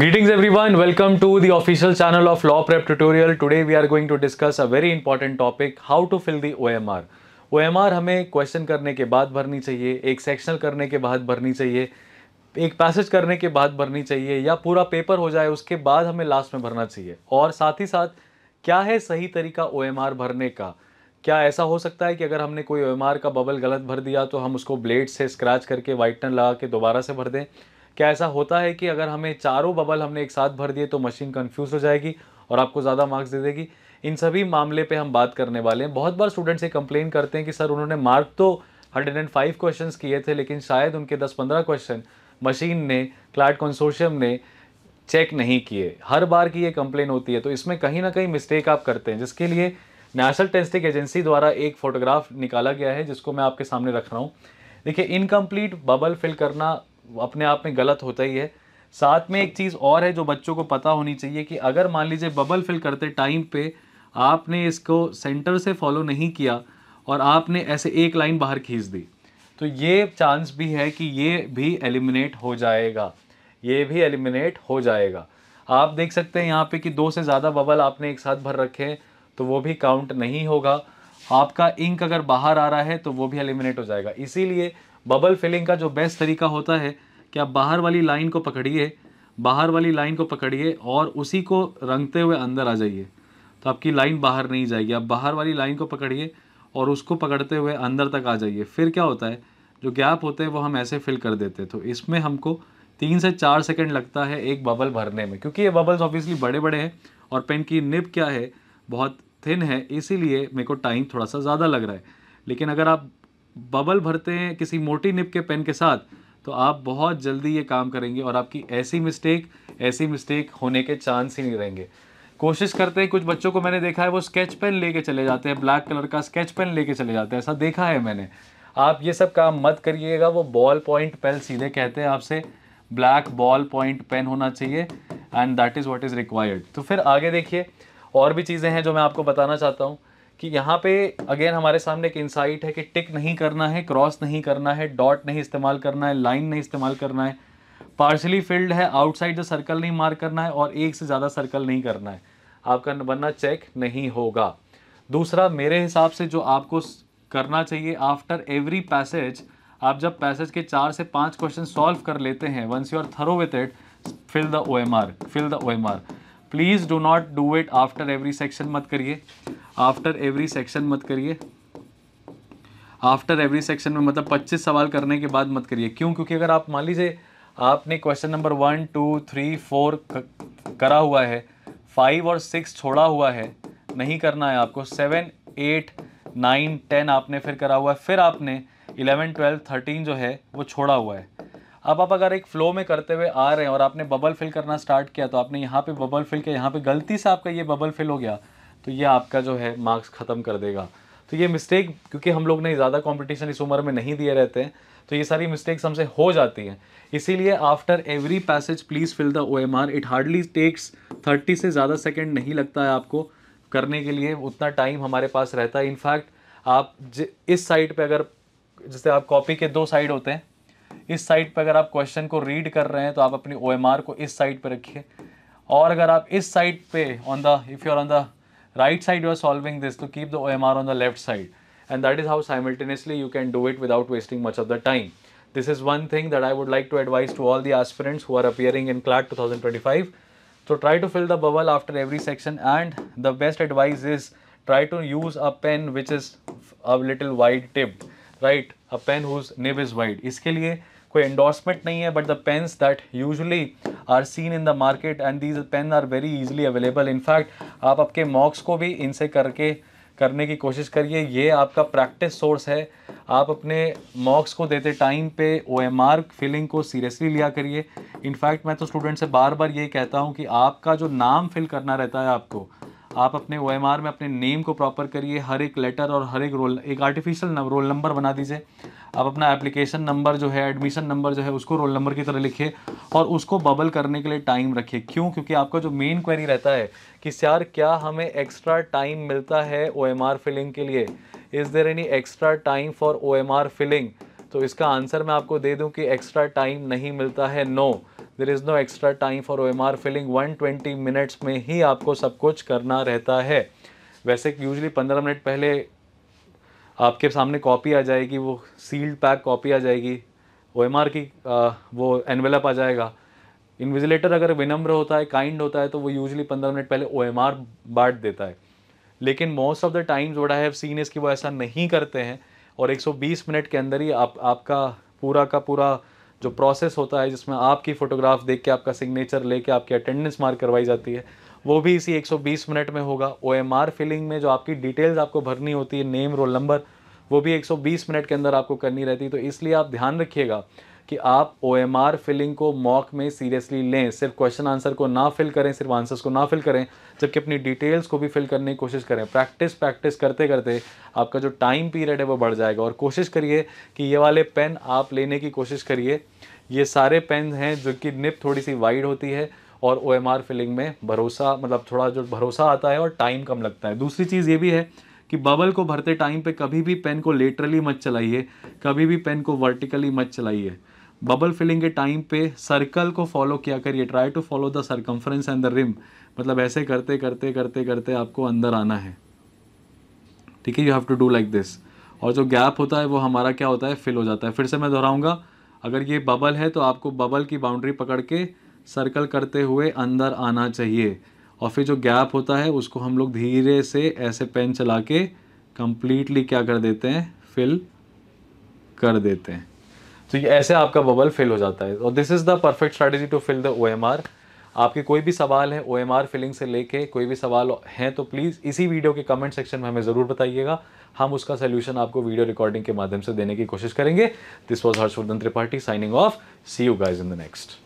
Greetings everyone, welcome to the official channel of Law Prep Tutorial. Today we are going to discuss a very important topic, how to fill the OMR. OMR हमें question करने के बाद भरनी चाहिए एक sectional करने के बाद भरनी चाहिए एक पैसेज करने के बाद भरनी चाहिए या पूरा पेपर हो जाए उसके बाद हमें लास्ट में भरना चाहिए और साथ ही साथ क्या है सही तरीका ओ भरने का क्या ऐसा हो सकता है कि अगर हमने कोई ओ का बबल गलत भर दिया तो हम उसको ब्लेड से स्क्रैच करके वाइटनर लगा के दोबारा से भर दें क्या ऐसा होता है कि अगर हमें चारों बबल हमने एक साथ भर दिए तो मशीन कन्फ्यूज़ हो जाएगी और आपको ज़्यादा मार्क्स दे देगी इन सभी मामले पे हम बात करने वाले हैं बहुत बार स्टूडेंट्स ये कंप्लेन करते हैं कि सर उन्होंने मार्क तो 105 क्वेश्चंस किए थे लेकिन शायद उनके 10-15 क्वेश्चन मशीन ने क्लाइड कंसोर्शियम ने चेक नहीं किए हर बार की ये कंप्लेन होती है तो इसमें कहीं ना कहीं मिस्टेक आप करते हैं जिसके लिए नेशनल टेस्टिंग एजेंसी द्वारा एक फ़ोटोग्राफ निकाला गया है जिसको मैं आपके सामने रख रहा हूँ देखिए इनकम्प्लीट बबल फिल करना अपने आप में गलत होता ही है साथ में एक चीज़ और है जो बच्चों को पता होनी चाहिए कि अगर मान लीजिए बबल फिल करते टाइम पे आपने इसको सेंटर से फॉलो नहीं किया और आपने ऐसे एक लाइन बाहर खींच दी तो ये चांस भी है कि ये भी एलिमिनेट हो जाएगा ये भी एलिमिनेट हो जाएगा आप देख सकते हैं यहाँ पे कि दो से ज़्यादा बबल आपने एक साथ भर रखे हैं तो वो भी काउंट नहीं होगा आपका इंक अगर बाहर आ रहा है तो वो भी एलिमिनेट हो जाएगा इसीलिए बबल फिलिंग का जो बेस्ट तरीका होता है कि आप बाहर वाली लाइन को पकड़िए बाहर वाली लाइन को पकड़िए और उसी को रंगते हुए अंदर आ जाइए तो आपकी लाइन बाहर नहीं जाएगी आप बाहर वाली लाइन को पकड़िए और उसको पकड़ते हुए अंदर तक आ जाइए फिर क्या होता है जो गैप होते हैं वो हम ऐसे फिल कर देते हैं तो इसमें हमको तीन से चार सेकेंड लगता है एक बबल भरने में क्योंकि ये बबल्स ऑब्वियसली बड़े बड़े हैं और पेन की निप क्या है बहुत थिन है इसीलिए मेरे को टाइम थोड़ा सा ज़्यादा लग रहा है लेकिन अगर आप बबल भरते हैं किसी मोटी निप के पेन के साथ तो आप बहुत जल्दी ये काम करेंगे और आपकी ऐसी मिस्टेक ऐसी मिस्टेक होने के चांस ही नहीं रहेंगे कोशिश करते हैं कुछ बच्चों को मैंने देखा है वो स्केच पेन लेके चले जाते हैं ब्लैक कलर का स्केच पेन लेके चले जाते हैं ऐसा देखा है मैंने आप ये सब काम मत करिएगा वो बॉल पॉइंट पेन सीधे कहते हैं आपसे ब्लैक बॉल पॉइंट पेन होना चाहिए and that is what is required तो फिर आगे देखिए और भी चीज़ें हैं जो मैं आपको बताना चाहता हूँ कि यहाँ पे अगेन हमारे सामने एक इंसाइट है कि टिक नहीं करना है क्रॉस नहीं करना है डॉट नहीं इस्तेमाल करना है लाइन नहीं इस्तेमाल करना है पार्शली फील्ड है आउटसाइड द सर्कल नहीं मार्क करना है और एक से ज़्यादा सर्कल नहीं करना है आपका बनना चेक नहीं होगा दूसरा मेरे हिसाब से जो आपको करना चाहिए आफ्टर एवरी पैसेज आप जब पैसेज के चार से पाँच क्वेश्चन सॉल्व कर लेते हैं once you are thorough with it fill the O M R fill the O M R please do not do it after every section मत करिए आफ्टर एवरी सेक्शन मत करिए आफ्टर एवरी सेक्शन में मतलब 25 सवाल करने के बाद मत करिए क्यों क्योंकि अगर आप मान लीजिए आपने question number one two three four करा हुआ है फाइव और सिक्स छोड़ा हुआ है नहीं करना है आपको सेवन एट नाइन टेन आपने फिर करा हुआ है फिर आपने इलेवन ट्वेल्व थर्टीन जो है वो छोड़ा हुआ है अब आप अगर एक फ्लो में करते हुए आ रहे हैं और आपने बबल फिल करना स्टार्ट किया तो आपने यहाँ पे बबल फिल किया यहाँ पे गलती से आपका ये बबल फिल हो गया तो ये आपका जो है मार्क्स ख़त्म कर देगा तो ये मिस्टेक क्योंकि हम लोग ने ज़्यादा कंपटीशन इस उम्र में नहीं दिए रहते हैं तो ये सारी मिस्टेक्स हमसे हो जाती हैं इसीलिए after every passage please fill the O M R it hardly takes thirty से ज़्यादा सेकेंड नहीं लगता है आपको करने के लिए उतना टाइम हमारे पास रहता है इनफैक्ट आप इस साइड पे अगर जैसे आप कॉपी के दो साइड होते हैं इस साइड पर अगर आप क्वेश्चन को रीड कर रहे हैं तो आप अपनी ओ को इस साइड पर रखिए और अगर आप इस साइड पे on the if you are on the right side you are solving this to keep the OMR on the left side. And that is how simultaneously you can do it without wasting much of the time. This is one thing that I would like to advise to all the aspirants who are appearing in CLAT 2025. So try to fill the bubble after every section and the best advice is try to use a pen which is a little wide tipped, right? A pen whose nib is wide. Iske liye. कोई endorsement नहीं है but the pens that usually are seen in the market and these pen are very easily available in fact आप आपके मॉक्स को भी इनसे करके करने की कोशिश करिए ये आपका प्रैक्टिस सोर्स है आप अपने मॉक्स को देते टाइम पे ओ एम आर फिलिंग को सीरियसली लिया करिए इनफैक्ट मैं तो स्टूडेंट से बार बार ये कहता हूँ कि आपका जो नाम फिल करना रहता है आपको आप अपने ओ में अपने नेम को प्रॉपर करिए हर एक लेटर और हर एक रोल एक आर्टिफिशियल रोल नंबर बना दीजिए आप अपना एप्लीकेशन नंबर जो है एडमिशन नंबर जो है उसको रोल नंबर की तरह लिखिए और उसको बबल करने के लिए टाइम रखिए क्यों क्योंकि आपका जो मेन क्वेरी रहता है कि सर क्या हमें एक्स्ट्रा टाइम मिलता है ओ फिलिंग के लिए is there any extra time for O filling तो इसका आंसर मैं आपको दे दूं कि एक्स्ट्रा टाइम नहीं मिलता है no no. There is no extra time for O M R filling one twenty minutes में ही आपको सब कुछ करना रहता है वैसे यूजली पंद्रह मिनट पहले आपके सामने कॉपी आ जाएगी वो सील्ड पैक कॉपी आ जाएगी ओ की आ, वो एनवेलप आ जाएगा इन्विजिलेटर अगर विनम्र होता है काइंड होता है तो वो यूजली पंद्रह मिनट पहले ओ एम आर बांट देता है लेकिन most of the times what I have seen इसकी वो ऐसा नहीं करते हैं और 120 मिनट के अंदर ही आप आपका पूरा का पूरा जो प्रोसेस होता है जिसमें आपकी फ़ोटोग्राफ देख के आपका सिग्नेचर लेके आपकी अटेंडेंस मार्क करवाई जाती है वो भी इसी 120 मिनट में होगा ओ एम आर फिलिंग में जो आपकी डिटेल्स आपको भरनी होती है नेम रोल नंबर वो भी 120 मिनट के अंदर आपको करनी रहती है तो इसलिए आप ध्यान रखिएगा कि आप ओ एम आर फिलिंग को मॉक में सीरियसली लें सिर्फ क्वेश्चन आंसर को ना फिल करें सिर्फ आंसर्स को ना फिल करें जबकि अपनी डिटेल्स को भी फिल करने की कोशिश करें प्रैक्टिस प्रैक्टिस करते करते आपका जो टाइम पीरियड है वो बढ़ जाएगा और कोशिश करिए कि ये वाले पेन आप लेने की कोशिश करिए ये सारे पेन हैं जो कि निप थोड़ी सी वाइड होती है और ओ एम आर फिलिंग में भरोसा मतलब थोड़ा जो भरोसा आता है और टाइम कम लगता है दूसरी चीज़ ये भी है कि बबल को भरते टाइम पे कभी भी पेन को लेटरली मत चलाइए कभी भी पेन को वर्टिकली मत चलाइए बबल फिलिंग के टाइम पे सर्कल को फॉलो किया करिए try to follow the circumference and the rim मतलब ऐसे करते करते करते करते आपको अंदर आना है ठीक है you have to do like this और जो गैप होता है वो हमारा क्या होता है फिल हो जाता है फिर से मैं दोहराऊंगा अगर ये बबल है तो आपको बबल की बाउंड्री पकड़ के सर्कल करते हुए अंदर आना चाहिए और फिर जो गैप होता है उसको हम लोग धीरे से ऐसे पेन चला के कम्प्लीटली क्या कर देते हैं फिल कर देते हैं तो ये ऐसे आपका बबल फिल हो जाता है और this is the perfect strategy to fill the ओ आपके कोई भी सवाल है ओ एम आर फिलिंग से लेके कोई भी सवाल हैं तो प्लीज़ इसी वीडियो के कमेंट सेक्शन में हमें ज़रूर बताइएगा हम उसका सोल्यूशन आपको वीडियो रिकॉर्डिंग के माध्यम से देने की कोशिश करेंगे this was Harshvardhan Tripathi signing off see you guys in the next